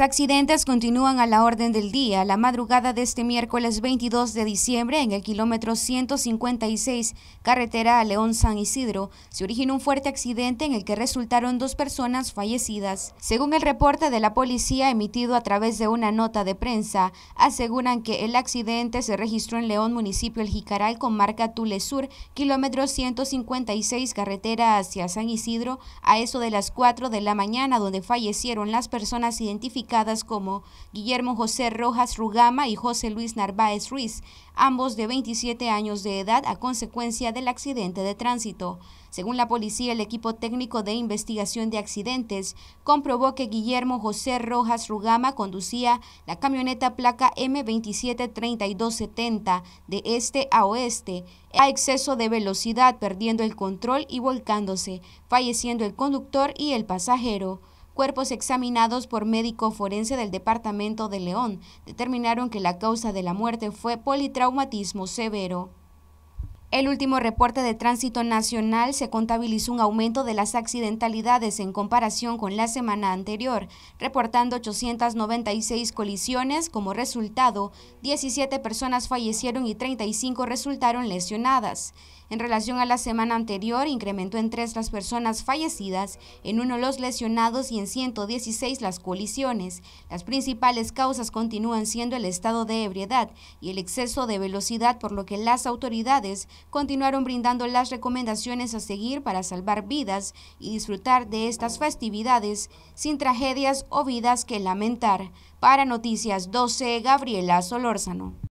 accidentes continúan a la orden del día. La madrugada de este miércoles 22 de diciembre, en el kilómetro 156, carretera a León San Isidro, se originó un fuerte accidente en el que resultaron dos personas fallecidas. Según el reporte de la policía emitido a través de una nota de prensa, aseguran que el accidente se registró en León, municipio El Jicaral, comarca Tule Sur, kilómetro 156, carretera hacia San Isidro, a eso de las 4 de la mañana, donde fallecieron las personas identificadas como Guillermo José Rojas Rugama y José Luis Narváez Ruiz, ambos de 27 años de edad a consecuencia del accidente de tránsito. Según la policía, el equipo técnico de investigación de accidentes comprobó que Guillermo José Rojas Rugama conducía la camioneta placa M273270 de este a oeste a exceso de velocidad, perdiendo el control y volcándose, falleciendo el conductor y el pasajero. Cuerpos examinados por médico forense del Departamento de León determinaron que la causa de la muerte fue politraumatismo severo. El último reporte de tránsito nacional se contabilizó un aumento de las accidentalidades en comparación con la semana anterior, reportando 896 colisiones. Como resultado, 17 personas fallecieron y 35 resultaron lesionadas. En relación a la semana anterior, incrementó en tres las personas fallecidas, en uno los lesionados y en 116 las colisiones. Las principales causas continúan siendo el estado de ebriedad y el exceso de velocidad, por lo que las autoridades continuaron brindando las recomendaciones a seguir para salvar vidas y disfrutar de estas festividades sin tragedias o vidas que lamentar. Para Noticias 12, Gabriela Solórzano.